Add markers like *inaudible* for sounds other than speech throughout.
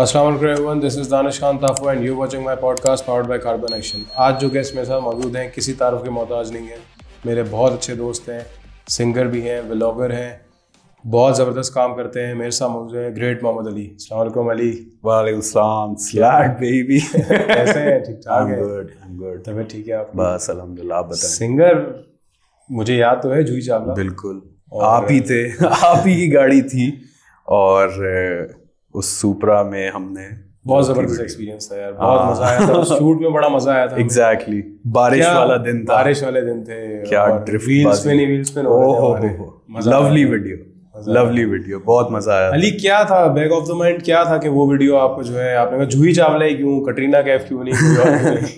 Aslam everyone this is Danish Khan ताफो and you watching my podcast powered by carbon action आज जो guest मेरे साथ मौजूद हैं किसी तारफ़ के मोहताज नहीं हैं मेरे बहुत अच्छे दोस्त हैं सिंगर भी हैं व्लॉगर हैं बहुत ज़बरदस्त काम करते हैं मेरे साथ मौजूद हैं ग्रेट मोहम्मद अली अलैक्म अली वालेकाम स्लैट बेबी कैसे हैं ठीक ठाक है गुड गुड तबीयत ठीक है आप बस अलहमदिल्ला बताएं सिंगर मुझे याद तो है जूही चावला बिल्कुल आप ही थे आप ही की गाड़ी थी और उस सुपरा में हमने बहुत जबरदस्त एक्सपीरियंस था यार हाँ। बहुत मजा आया था उस शूट में बड़ा मजा आया था एग्जैक्टली exactly. बारिश वाला दिन था बारिश वाले दिन थे क्या व्हील्स पे नहीं व्हील्स पे ओहो लवली वीडियो लवली वीडियो बहुत मजा आया अली क्या था बैक ऑफ द माइंड क्या था कि वो वीडियो आपको जो है आपने कहा जूही चावला ही क्यों कटरीना कैफ क्यों नहीं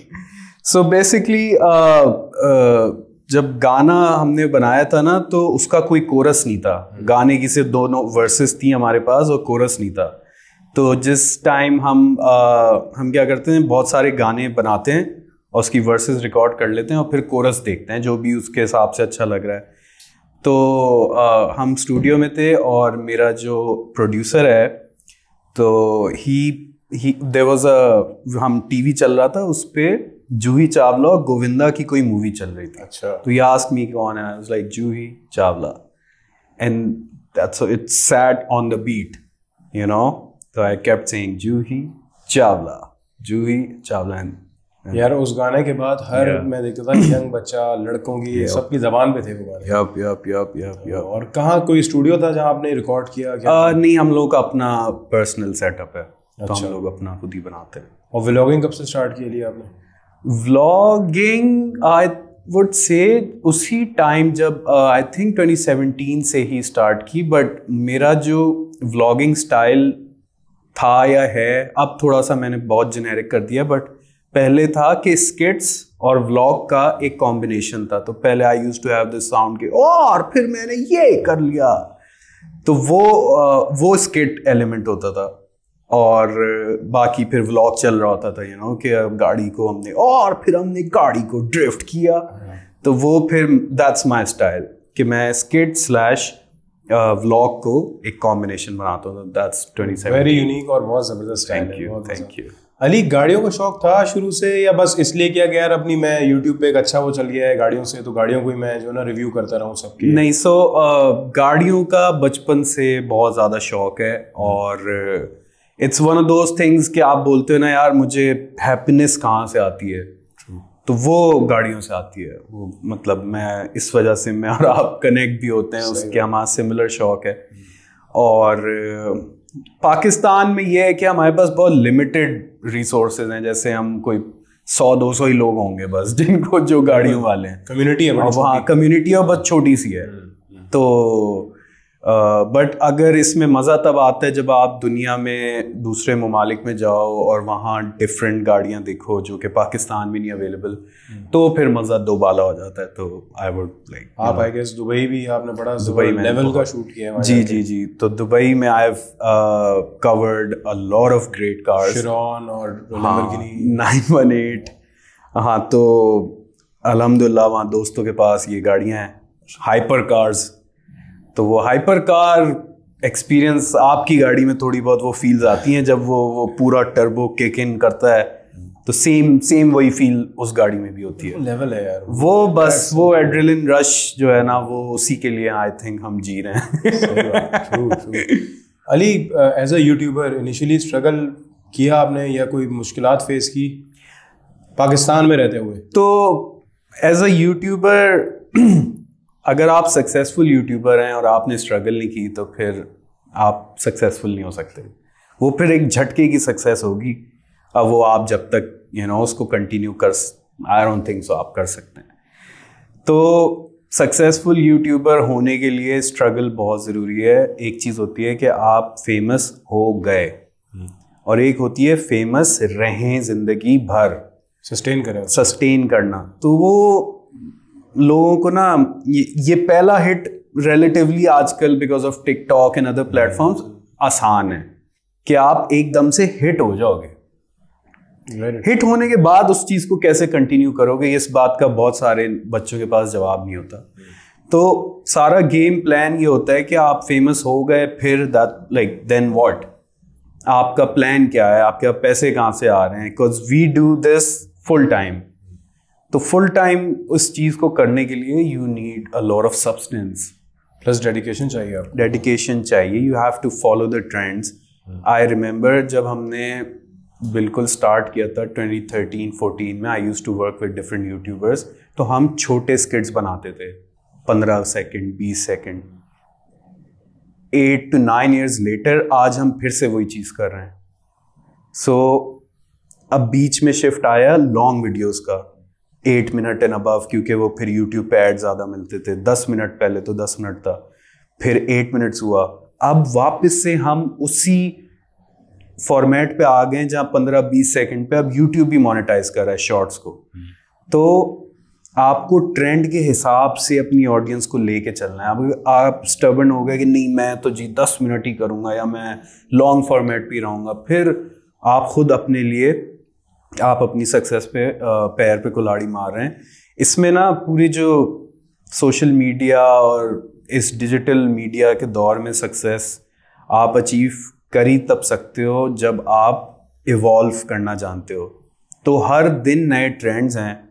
सो बेसिकली *laughs* uh, uh, जब गाना हमने बनाया था ना तो उसका कोई कोरस नहीं था हम्म। गाने की सिर्फ दोनों वर्सेस थी हमारे पास और कोरस नहीं था तो जिस टाइम हम आ, हम क्या करते हैं बहुत सारे गाने बनाते हैं और उसकी वर्सेस रिकॉर्ड कर लेते हैं और फिर कोरस देखते हैं जो भी उसके हिसाब से अच्छा लग रहा है तो आ, हम स्टूडियो में थे और मेरा जो प्रोड्यूसर है तो ही ही वॉज अ हम टीवी चल रहा था उस पर जूही चावला और गोविंदा की कोई मूवी चल रही थी अच्छा तो ये आस्क मी कौन है like Juhi Chawla and it's said on the beat you know तो I kept saying Juhi Chawla Juhi Chawla and यार उस गाने के बाद हर yeah. मैं देखता था यंग बच्चा लड़कों की yeah. सबकी जबान पे थे वो गाने yup yup yup yup yup और कहाँ कोई स्टूडियो था जहाँ आपने रिकॉर्ड किया क्या uh, नहीं हम लोग का अपना पर्सनल सेटअप है अच्छा। तो हम अच्छा। लोग अपना खुद ही बनाते हैं और व्लॉगिंग कब से स्टार्ट की लिया आपने व्लॉगिंग आई वुड से उसी टाइम जब आई थिंक 2017 से ही स्टार्ट की बट मेरा जो व्लॉगिंग स्टाइल था या है अब थोड़ा सा मैंने बहुत जेनेरिक कर दिया बट पहले था कि स्किट्स और व्लॉग का एक कॉम्बिनेशन था तो पहले I use to have this sound के और फिर मैंने ये कर लिया तो वो वो स्किट एलिमेंट होता था और बाकी फिर व्लॉग चल रहा होता था यू नो कि गाड़ी को हमने और फिर हमने गाड़ी को ड्रिफ्ट किया हाँ। तो वो फिर दैट्स माई स्टाइल कि मैं स्किट स्लैश व्लॉग को एक कॉम्बिनेशन बनाता हूँ दैट्स सेवन वेरी यूनिक और बहुत जबरदस्त thank you thank you Ali गाड़ियों का शौक था शुरू से या बस इसलिए किया गया यार अपनी मैं यूट्यूब पे एक अच्छा वो चल गया है गाड़ियों से तो गाड़ियों को ही मैं जो ना रिव्यू करता रहूँ सबकी नहीं सो so, गाड़ियों का बचपन से बहुत ज़्यादा शौक है और it's one of those things कि आप बोलते हो ना यार मुझे हैप्पीनेस कहाँ से आती है तो वो गाड़ियों से आती है वो मतलब मैं इस वजह से मैं और आप कनेक्ट भी होते हैं उसके हमारा सिमिलर शौक है हम्म। और पाकिस्तान में ये है कि हमारे पास बहुत लिमिटेड रिसोर्सेज हैं जैसे हम कोई सौ दो सौ ही लोग होंगे बस *laughs* जिनको जो गाड़ियों हाँ। वाले हैं कम्युनिटी है वहाँ कम्युनिटी है बस छोटी सी है हम्म, हम्म। तो बट अगर इसमें मज़ा तब आता है जब आप दुनिया में दूसरे ममालिक में जाओ और वहाँ डिफरेंट गाड़ियाँ देखो जो कि पाकिस्तान में नहीं अवेलेबल हम्म। तो फिर मज़ा दोबाला हो जाता है तो आई वुड लाइक आप आई गेस दुबई भी आपने बड़ा दुबई में लेवल का शूट किया है जी जी जी तो दुबई में I covered a lot of great cars और नाइन वन एट हाँ तो अलहमदिल्ला वहाँ दोस्तों के पास ये गाड़ियाँ हैं हाइपर कार्स तो वो हाइपर कार एक्सपीरियंस आपकी गाड़ी में थोड़ी बहुत वो फील्स आती हैं जब वो वो पूरा टर्बो किक इन करता है तो सेम सेम वही फील उस गाड़ी में भी होती है लेवल है यार वो बस वो एड्रिलिन रश जो है ना वो उसी के लिए आई थिंक हम जी रहे हैं Ali as a YouTuber initially struggle किया आपने या कोई मुश्किल फेस की पाकिस्तान में रहते हुए तो एज अ यूट्यूबर अगर आप सक्सेसफुल यूट्यूबर हैं और आपने स्ट्रगल नहीं की तो फिर आप सक्सेसफुल नहीं हो सकते वो फिर एक झटके की सक्सेस होगी अब वो आप जब तक यू you नो know, उसको कंटिन्यू कर आई डोंट थिंक सो आप कर सकते हैं तो सक्सेसफुल यूट्यूबर होने के लिए स्ट्रगल बहुत ज़रूरी है एक चीज़ होती है कि आप फेमस हो गए हम्म। और एक होती है फेमस रहें ज़िंदगी भर सस्टेन करें सस्टेन करना तो वो लोगों को ना ये, पहला हिट रिलेटिवली आजकल because of TikTok and other platforms आसान है कि आप एकदम से हिट हो जाओगे हिट होने के बाद उस चीज को कैसे कंटिन्यू करोगे इस बात का बहुत सारे बच्चों के पास जवाब नहीं होता तो सारा गेम प्लान ये होता है कि आप फेमस हो गए फिर दैट लाइक देन व्हाट आपका प्लान क्या है आपके पैसे कहाँ से आ रहे हैं because we do this full time तो फुल टाइम उस चीज़ को करने के लिए you need a lot of substance plus dedication चाहिए आप डेडिकेशन चाहिए you have to follow the trends I remember जब हमने बिल्कुल स्टार्ट किया था 2013 14 में I use to work with different YouTubers तो हम छोटे स्किट्स बनाते थे 15 second 20 second eight to nine years later आज हम फिर से वही चीज़ कर रहे हैं सो so, अब बीच में शिफ्ट आया लॉन्ग वीडियोज़ का एट मिनट एंड अबव क्योंकि वो फिर यूट्यूब पे एड ज़्यादा मिलते थे दस मिनट पहले तो दस मिनट था फिर एट मिनट्स हुआ अब वापस से हम उसी फॉर्मेट पे आ गए जहाँ पंद्रह बीस सेकंड पे अब यूट्यूब भी मोनेटाइज कर रहा है शॉर्ट्स को तो आपको ट्रेंड के हिसाब से अपनी ऑडियंस को लेके चलना है अब आप स्टर्बन हो गए कि नहीं मैं तो जी दस मिनट ही करूँगा या मैं लॉन्ग फॉर्मेट भी रहूँगा फिर आप खुद अपने लिए आप अपनी सक्सेस पे पैर पे कुलाड़ी मार रहे हैं इसमें ना पूरी जो सोशल मीडिया और इस डिजिटल मीडिया के दौर में सक्सेस आप अचीव कर ही तब सकते हो जब आप इवॉल्व करना जानते हो तो हर दिन नए ट्रेंड्स हैं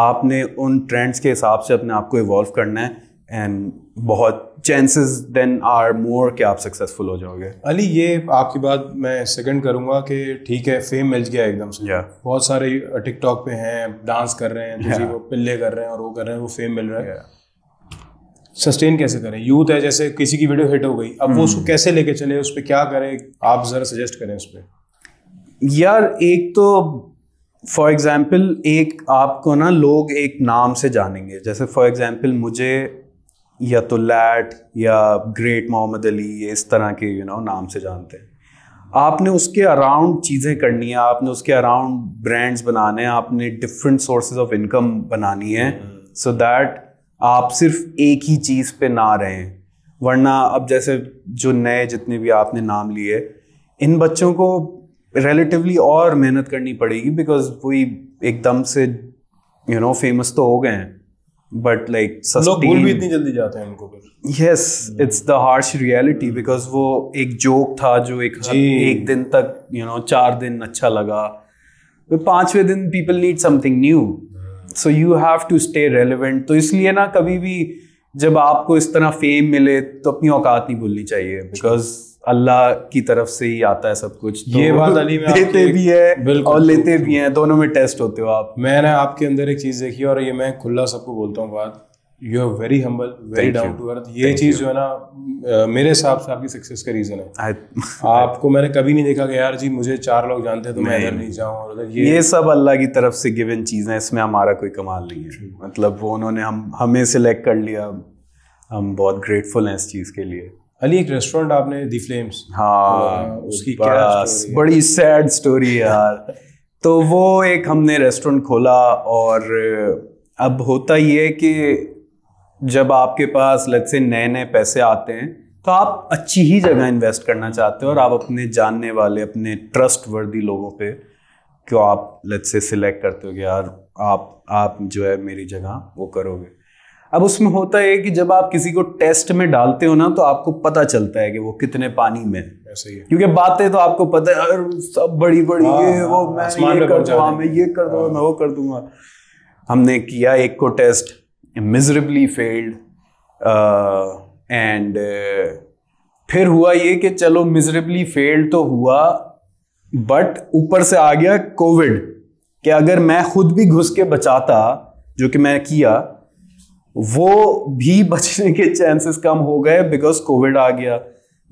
आपने उन ट्रेंड्स के हिसाब से अपने आप को इवॉल्व करना है एंड बहुत चांसेस देन आर मोर कि आप सक्सेसफुल हो जाओगे अली ये आपकी बात मैं सेकंड करूँगा कि ठीक है फेम मिल गया एकदम से yeah. बहुत सारे टिकटॉक पे हैं डांस कर रहे हैं yeah. वो पिल्ले कर रहे हैं और वो कर रहे हैं वो फेम मिल रहा है सस्टेन कैसे करें यूथ है जैसे किसी की वीडियो हिट हो गई अब hmm. वो उसको hmm. कैसे लेके चले उस पर क्या करें आप ज़रा सजेस्ट करें उस पर यार एक तो फॉर एग्ज़ाम्पल एक आपको ना लोग एक नाम से जानेंगे जैसे फॉर एग्ज़ाम्पल मुझे या तो लैट या ग्रेट मोहम्मद अली ये इस तरह के यू you नो know, नाम से जानते हैं आपने उसके अराउंड चीज़ें करनी है आपने उसके अराउंड ब्रांड्स बनाने हैं आपने डिफरेंट सोर्सेज ऑफ इनकम बनानी है सो hmm. दैट so आप सिर्फ एक ही चीज़ पे ना रहें वरना अब जैसे जो नए जितने भी आपने नाम लिए इन बच्चों को रिलेटिवली और मेहनत करनी पड़ेगी बिकॉज वही एकदम से यू नो फेमस तो हो गए हैं बट लाइक भूल भी इतनी जल्दी जाते हैं उनको फिर yes it's the harsh reality because वो एक जोक था जो एक एक दिन तक यू नो चार दिन अच्छा लगा पांचवे दिन people need something new so you have to stay relevant तो इसलिए ना कभी भी जब आपको इस तरह फेम मिले तो अपनी औकात नहीं भूलनी चाहिए बिकॉज अल्लाह की तरफ से ही आता है सब कुछ तो ये बात अली में देते भी है और लेते भी हैं दोनों में टेस्ट होते हो आप मैंने आपके अंदर एक चीज़ देखी और ये मैं खुला सबको बोलता हूँ बात you are very humble very down to earth ये चीज़ जो है ना मेरे हिसाब से आपकी सक्सेस का रीज़न है आपको मैंने कभी नहीं देखा कि यार जी मुझे चार लोग जानते हैं तो मैं इधर नहीं जाऊँ ये ये सब अल्लाह की तरफ से गिवन है इसमें हमारा कोई कमाल नहीं है मतलब वो उन्होंने हम हमें सिलेक्ट कर लिया हम बहुत ग्रेटफुल हैं इस चीज़ के लिए अली एक रेस्टोरेंट आपने दी फ्लेम्स हाँ उसकी क्या स्टोरी बड़ी सैड स्टोरी यार तो वो एक हमने रेस्टोरेंट खोला और अब होता ही है कि जब आपके पास लग से नए नए पैसे आते हैं तो आप अच्छी ही जगह इन्वेस्ट करना चाहते हो और आप अपने जानने वाले अपने ट्रस्ट वर्दी लोगों पे क्यों आप लग से सिलेक्ट करते हो कि यार आप आप जो है मेरी जगह वो करोगे अब उसमें होता है कि जब आप किसी को टेस्ट में डालते हो ना तो आपको पता चलता है कि वो कितने पानी में क्योंकि बातें तो आपको पता है सब बड़ी बड़ी हाँ, ये हाँ, वो हाँ, मैं ये कर दूंगा मैं ये कर दूंगा मैं वो कर दूंगा हमने किया एक को टेस्ट मिजरेबली फेल्ड एंड फिर हुआ ये कि चलो मिजरेबली फेल्ड तो हुआ बट ऊपर से आ गया कोविड कि अगर मैं खुद भी घुस के बचाता जो कि मैं किया वो भी *laughs* बचने के चांसेस कम हो गए बिकॉज कोविड आ गया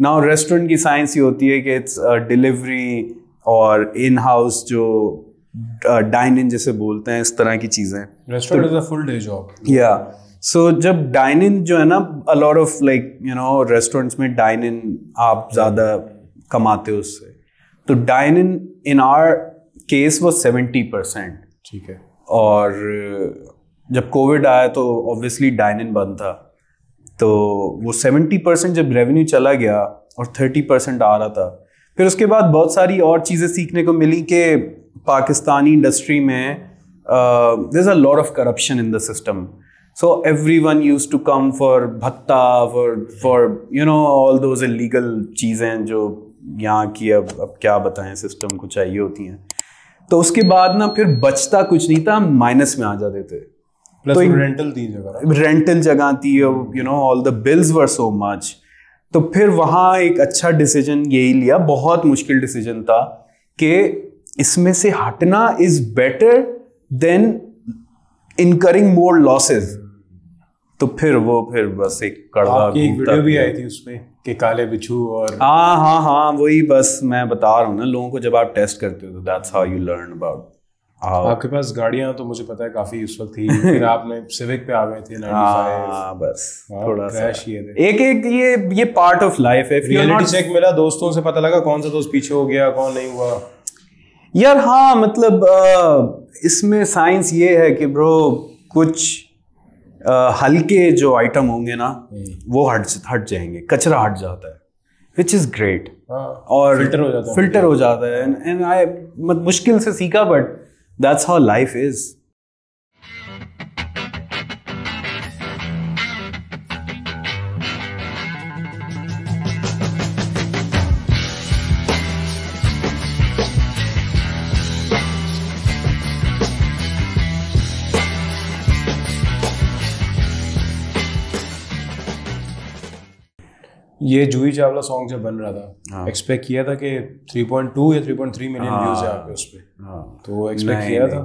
नाउ रेस्टोरेंट की साइंस ये होती है कि इट्स डिलीवरी uh, और इन हाउस जो डाइन इन जैसे बोलते हैं इस तरह की चीज़ें restaurant is a full day job या सो जब डाइन इन जो है ना a lot of like you know restaurants में डाइन इन आप ज़्यादा कमाते हो उससे तो dine in in our case वो सेवेंटी परसेंट ठीक है और जब कोविड आया तो ऑब्वियसली डाइन इन बंद था तो वो सेवेंटी परसेंट जब रेवेन्यू चला गया और थर्टी परसेंट आ रहा था फिर उसके बाद बहुत सारी और चीज़ें सीखने को मिली कि पाकिस्तानी इंडस्ट्री में there a lot of corruption in the system so every one use to come for भत्ता for for you know all those legal चीज़ें जो यहाँ की अब अब क्या बताएं सिस्टम को चाहिए होती हैं तो उसके बाद ना फिर बचता कुछ नहीं था हम माइनस में आ जाते थे तो रेंटल थी जगह रेंटल जगह थी you know all the bills were so much तो फिर वहाँ एक अच्छा डिसीजन यही लिया बहुत मुश्किल डिसीजन था कि इसमें से हटना is better than incurring more losses तो फिर वो फिर बस एक कड़वा एक वीडियो भी आई थी उसमें कि काले बिच्छू और हाँ हाँ हाँ वही बस मैं बता रहा हूँ ना लोगों को जब आप टेस्ट करते हो तो that's how you learn about आपके पास गाड़ियां तो मुझे पता है काफी उस वक्त थी *laughs* फिर आपने सिविक पे आ गए थे हाँ बस हाँ, थोड़ा सा एक एक ये ये पार्ट ऑफ लाइफ है रियलिटी चेक मिला दोस्तों से पता लगा कौन सा दोस्त पीछे हो गया कौन नहीं हुआ यार हाँ मतलब इसमें साइंस ये है कि ब्रो कुछ हल्के जो आइटम होंगे ना हम्म। वो हट हट जाएंगे कचरा हट जाता है विच इज़ ग्रेट और फिल्टर हो जाता है फिल्टर हो जाता है एंड आई मुश्किल से सीखा but That's how life is. ये जूही चावला सॉन्ग जब बन रहा था एक्सपेक्ट हाँ। किया था कि 3.2 या 3.3 मिलियन व्यूज है आपके उस पर हाँ। तो एक्सपेक्ट किया था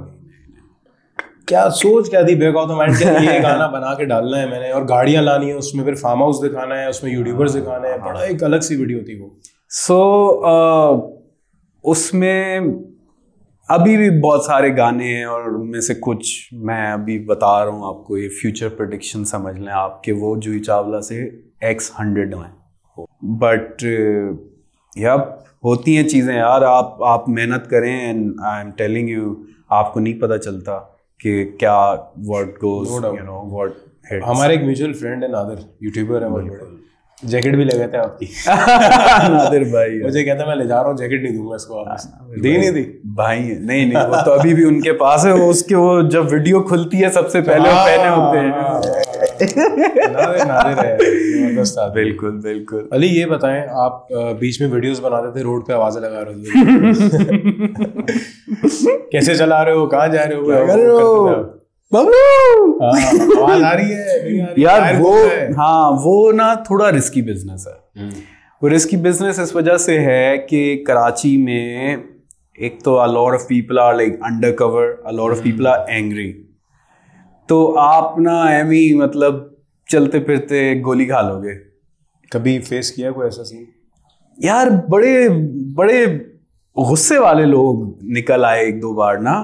क्या सोच क्या थी बैक तो द ये गाना बना के डालना है मैंने और गाड़ियाँ लानी है उसमें फिर फार्म हाउस दिखाना है उसमें यूट्यूबर्स हाँ, दिखाना है बड़ा एक अलग सी वीडियो थी वो सो so, uh, उसमें अभी भी बहुत सारे गाने हैं और उनमें से कुछ मैं अभी बता रहा हूँ आपको ये फ्यूचर प्रडिक्शन समझ लें आपके वो जूही चावला से एक्स हंड्रेड हैं बट यप uh, होती हैं चीज़ें यार आप आप मेहनत करें and I am telling you आपको नहीं पता चलता कि क्या word goes you know word हमारे एक म्यूचुअल फ्रेंड है नादर यूट्यूबर है बहुत बड़े जैकेट भी ले गए थे आपकी *laughs* नादिर भाई मुझे कहता मैं ले जा रहा हूँ जैकेट नहीं दूंगा इसको आप हाँ, दी नहीं दी भाई है। नहीं नहीं वो तो अभी भी उनके पास है वो उसके वो जब वीडियो खुलती है सबसे पहले वो हाँ, पहने होते हैं हाँ, बिल्कुल बिल्कुल अली ये बताएं आप बीच में वीडियोस बनाते थे रोड पे आवाजें लगा रहे थे *laughs* कैसे चला रहे हो कहाँ जा रहे हो बबलू हाँ, आवाज आ रही है यार वो हाँ वो ना थोड़ा रिस्की बिजनेस है हम्म। वो रिस्की बिजनेस इस वजह से है कि कराची में एक तो a of people are like under cover a of people are angry तो आप ना एम ही मतलब चलते फिरते गोली खा लोगे कभी फेस किया कोई ऐसा सीन यार बड़े बड़े गुस्से वाले लोग निकल आए एक दो बार ना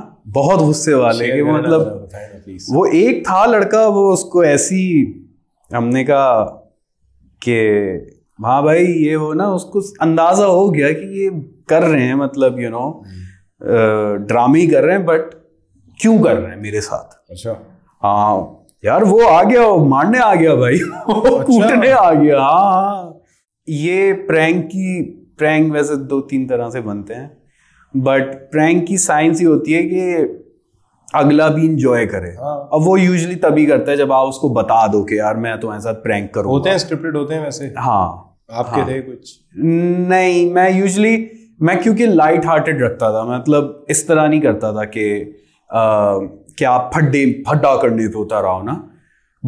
बहुत गुस्से वाले कि मतलब वो एक था लड़का वो उसको ऐसी हमने कहा कि हाँ भाई ये वो ना उसको अंदाज़ा हो गया कि ये कर रहे हैं मतलब यू नो ड्रामे ही कर रहे हैं बट क्यों कर रहे हैं मेरे साथ अच्छा हाँ यार वो आ गया मारने आ गया भाई अच्छा। कूटने अच्छा। आ गया हाँ, हाँ ये प्रैंक की प्रैंक वैसे दो तीन तरह से बनते हैं बट प्रैंक की साइंस ही होती है कि अगला भी इंजॉय करे हाँ। अब वो यूजली तभी करता है जब आप उसको बता दो कि यार मैं तुम्हारे तो साथ प्रैंक करूँ होते हैं स्क्रिप्टेड होते हैं वैसे हाँ आपके हाँ। कुछ नहीं मैं यूजली मैं क्योंकि लाइट हार्टेड रखता था मतलब इस तरह नहीं करता था कि कि आप फड्डे फड्डा करने पे उतारा हो ना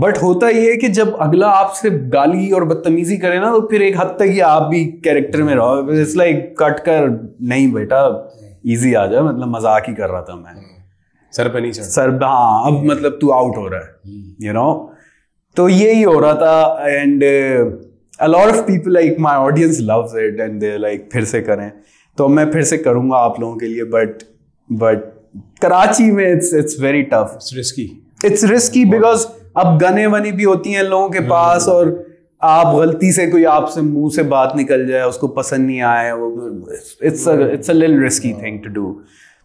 बट होता ये है कि जब अगला आपसे गाली और बदतमीजी करे ना तो फिर एक हद तक ही आप भी कैरेक्टर में रहो इट्स लाइक कट कर नहीं बेटा इजी आ जाए मतलब मजाक ही कर रहा था मैं हम्म। सर पे नहीं सर हाँ अब मतलब तू आउट हो रहा है यू नो तो ये ही हो रहा था and a lot of people like my audience love it and they like फिर से करें तो मैं फिर से करूँगा आप लोगों के लिए बट बट कराची में it's it's very tough it's risky it's risky because अब गने वनी भी होती हैं लोगों के पास hmm. और आप गलती से कोई आपसे मुंह से बात निकल जाए उसको पसंद नहीं आए वो it's it's a risky thing to do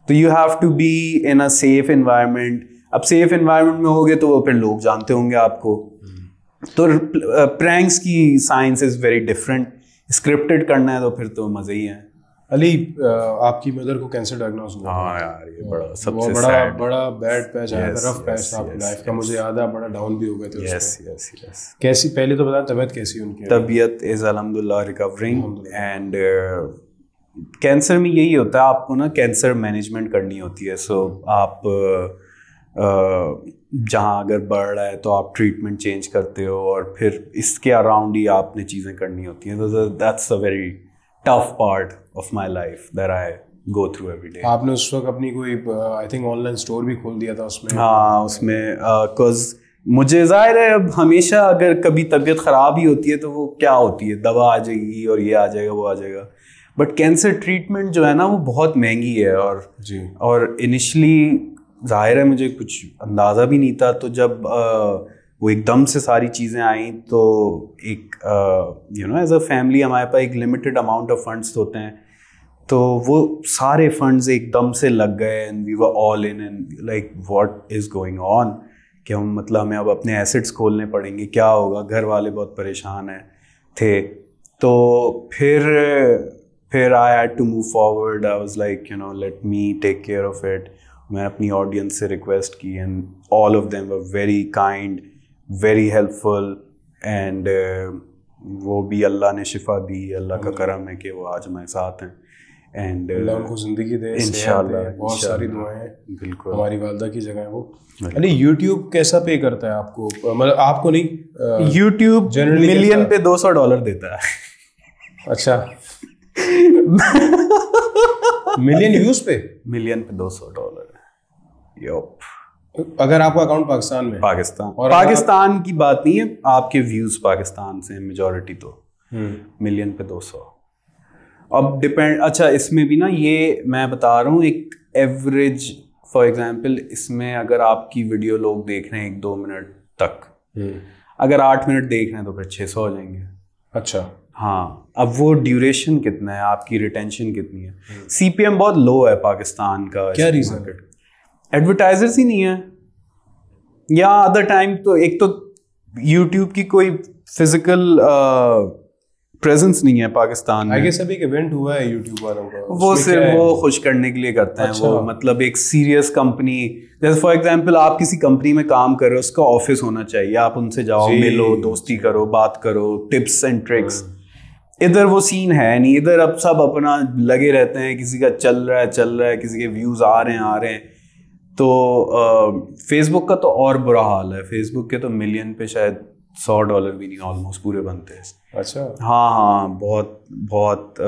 तो you have to be in a safe environment अब सेफ इन्वायरमेंट में होगे तो वो फिर लोग जानते होंगे आपको hmm. तो प्रैंक्स की science is very different scripted करना है तो फिर तो मज़े ही है अली आपकी मदर को कैंसर डायग्नोस हुआ हाँ यार ये बड़ा सबसे बड़ा बड़ा बैड पैच आया था रफ पैच था लाइफ का मुझे याद है बड़ा डाउन भी हो गए थे यस यस यस कैसी पहले तो बता तबीयत कैसी उनकी तबीयत इज अलहमदिल्ला रिकवरिंग एंड कैंसर में यही होता है आपको ना कैंसर मैनेजमेंट करनी होती है सो आप जहाँ अगर बढ़ रहा है तो आप ट्रीटमेंट चेंज करते हो और फिर इसके अराउंड ही आपने चीज़ें करनी होती हैं that's a very tough part of my life that I go through every day आपने उस वक्त अपनी कोई आई थिंक ऑनलाइन स्टोर भी खोल दिया था उसमें हाँ उसमें बिकॉज uh, मुझे जाहिर है अब हमेशा अगर कभी तबीयत ख़राब ही होती है तो वो क्या होती है दवा आ जाएगी और ये आ जाएगा वो आ जाएगा बट कैंसर ट्रीटमेंट जो है ना वो बहुत महंगी है और जी और इनिशली जाहिर है मुझे कुछ अंदाज़ा भी नहीं था तो जब आ, uh, वो एकदम से सारी चीज़ें आई तो एक you know as a family हमारे पास एक लिमिटेड अमाउंट ऑफ फंड्स होते हैं तो वो सारे फंड्स एकदम से लग गए and we were all in and like what is going on कि हम मतलब हमें अब अपने एसेट्स खोलने पड़ेंगे क्या होगा घर वाले बहुत परेशान हैं थे तो फिर फिर I had to move forward I was like you know let me take care of it मैं अपनी ऑडियंस से रिक्वेस्ट की and all of them were very kind very helpful and वो भी अल्लाह ने शिफा दी अल्लाह का करम है कि वो आज हमारे साथ हैं एंड uh, उनको ज़िंदगी दे इंशाल्लाह बहुत सारी दुआएं बिल्कुल हमारी वालदा की जगह है वो अली यूट्यूब कैसा पे करता है आपको मतलब आपको नहीं यूट्यूब जनरली मिलियन पे दो सौ डॉलर देता है अच्छा मिलियन *laughs* व्यूज पे मिलियन पे दो सौ डॉलर अगर आपका अकाउंट पाकिस्तान में पाकिस्तान और पाकिस्तान आप... की बात नहीं है आपके व्यूज पाकिस्तान से मेजोरिटी तो मिलियन हम्म। पे 200 अब डिपेंड अच्छा इसमें भी ना ये मैं बता रहा हूँ एक एवरेज फॉर एग्जांपल इसमें अगर आपकी वीडियो लोग देख रहे हैं एक दो मिनट तक हम्म। अगर आठ मिनट देख रहे हैं तो फिर छः सौ हो जाएंगे अच्छा हाँ अब वो ड्यूरेशन कितना है आपकी रिटेंशन कितनी है सीपीएम हम्म। बहुत लो है पाकिस्तान का क्या रीजन एडवर्टाइजर्स ही नहीं है या अदर टाइम तो एक तो यूट्यूब की कोई फिजिकल प्रेजेंस uh, नहीं है पाकिस्तान में आगे सब एक इवेंट हुआ है यूट्यूब वालों का वो सिर्फ वो खुश करने के लिए करते अच्छा। हैं वो अच्छा। मतलब एक सीरियस कंपनी जैसे फॉर एग्जांपल आप किसी कंपनी में काम कर रहे हो उसका ऑफिस होना चाहिए आप उनसे जाओ मिलो दोस्ती करो बात करो टिप्स एंड ट्रिक्स इधर वो सीन है नहीं इधर अब सब अपना लगे रहते हैं किसी का चल रहा है चल रहा है किसी के व्यूज आ रहे हैं आ रहे हैं तो फेसबुक का तो और बुरा हाल है फेसबुक के तो मिलियन पे शायद सौ डॉलर भी नहीं ऑलमोस्ट पूरे बनते हैं अच्छा हाँ हाँ बहुत बहुत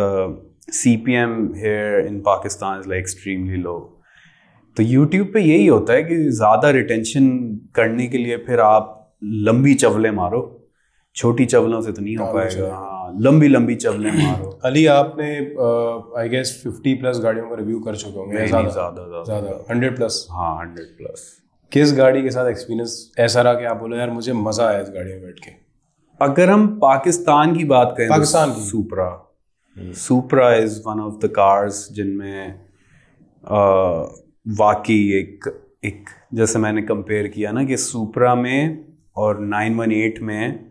C P M here in Pakistan is like extremely low तो यूट्यूब पे यही होता है कि ज़्यादा रिटेंशन करने के लिए फिर आप लंबी चवलें मारो छोटी चवलों से तो नहीं हो पाएगा हाँ लंबी लंबी चवलें मारो अली आपने आई गेस फिफ्टी प्लस गाड़ियों का रिव्यू कर चुके होंगे हंड्रेड प्लस हाँ हंड्रेड प्लस किस गाड़ी के साथ एक्सपीरियंस ऐसा रहा कि आप बोले यार मुझे मज़ा आया इस गाड़ी में बैठ के अगर हम पाकिस्तान की बात करें तो पाकिस्तान की Supra Supra is one of the cars जिनमें वाकई एक एक जैसे मैंने कंपेयर किया ना कि सुपरा में और 918 में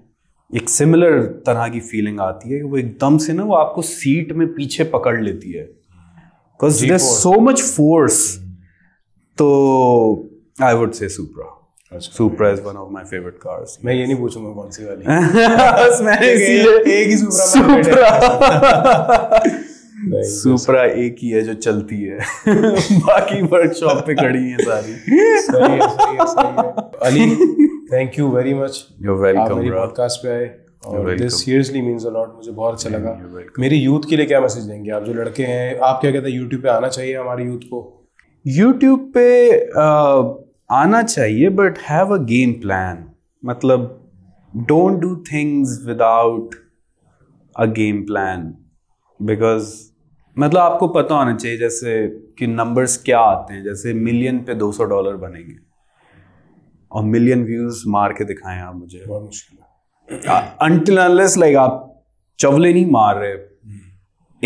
एक सिमिलर तरह की फीलिंग आती है वो एकदम से ना वो आपको सीट में पीछे पकड़ लेती है सो मच फोर्स तो I would say Supra Supra is one of my favourite cars मैं ये नहीं पूछूंगा कौन सी वाली बस *laughs* मैंने इसीलिए एक ही सुप्रा सुप्रा *laughs* एक ही है जो चलती है *laughs* बाकी वर्कशॉप पे खड़ी है सारी सही है, सही है, सही है। Ali thank you very much आप मेरी पॉडकास्ट पे आए और दिस सीरियसली मीन्स अलॉट मुझे बहुत अच्छा लगा मेरे यूथ के लिए क्या मैसेज देंगे आप जो लड़के हैं आप क्या कहते हैं यूट्यूब पे आना चाहिए हमारे यूथ को यूट्यूब पे आना चाहिए but have a game plan मतलब don't do things without a game plan because मतलब आपको पता होना चाहिए जैसे कि नंबर्स क्या आते हैं जैसे मिलियन पे 200 डॉलर बनेंगे और मिलियन व्यूज मार के दिखाएं आप मुझे बहुत मुश्किल लाइक आप चवले नहीं मार रहे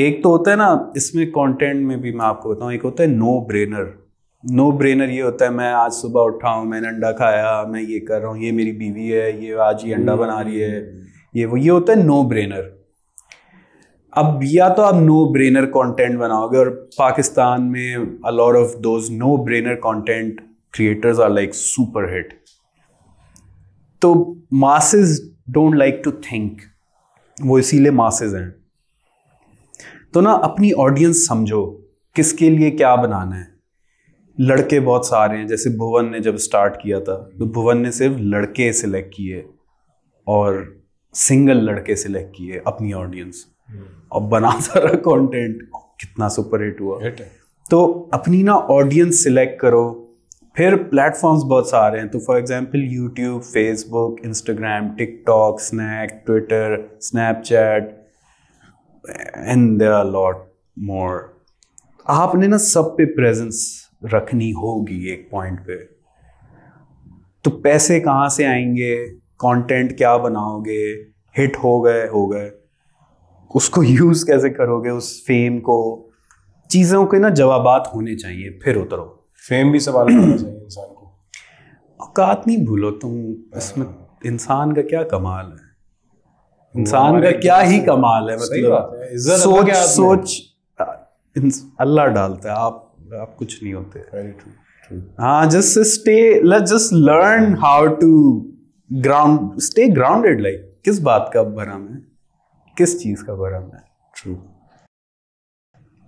एक तो होता है ना इसमें कंटेंट में भी मैं आपको बताऊँ एक होता है नो ब्रेनर नो ब्रेनर ये होता है मैं आज सुबह उठा हूँ मैंने अंडा खाया मैं ये कर रहा हूँ ये मेरी बीवी है ये आज ये अंडा बना रही है ये वो ये होता है नो ब्रेनर अब या तो आप नो ब्रेनर कंटेंट बनाओगे और पाकिस्तान में a lot of those no brainer content creators are like super hit तो masses don't like to think वो इसीलिए मासेज हैं तो ना अपनी ऑडियंस समझो किसके लिए क्या बनाना है लड़के बहुत सारे हैं जैसे भुवन ने जब स्टार्ट किया था तो भुवन ने सिर्फ लड़के सिलेक्ट किए और सिंगल लड़के सिलेक्ट किए अपनी ऑडियंस और हम्म. बना सारा कंटेंट कितना सुपर हिट हुआ तो अपनी ना ऑडियंस सिलेक्ट करो फिर प्लेटफॉर्म्स बहुत सारे हैं तो for example YouTube Facebook Instagram TikTok snack Twitter Snapchat and there are lot more आपने ना सब पे प्रेजेंस रखनी होगी एक पॉइंट पे तो पैसे कहाँ से आएंगे कंटेंट क्या बनाओगे हिट हो गए हो गए उसको यूज़ कैसे करोगे उस फेम को चीज़ों के ना जवाबात होने चाहिए फिर उतरो फेम भी सवाल करना चाहिए इंसान को औकात नहीं भूलो तुम इसमें हाँ। इंसान का क्या कमाल है इंसान का क्या ही कमाल है मतलब सोच सोच अल्लाह डालता है आप आप कुछ नहीं होते हाँ just stay late just learn how to ground stay grounded like किस बात का भरम है किस चीज का भरम है true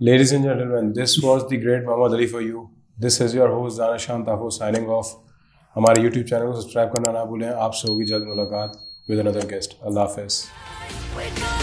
ladies and gentleman this was the great Mohammad Ali for you this is your host दाना शाम ताफो साइनिंग ऑफ हमारे यूट्यूब चैनल को सब्सक्राइब करना ना भूलें आपसे होगी जल्द मुलाकात विद अनदर गेस्ट अल्लाह हाफिज़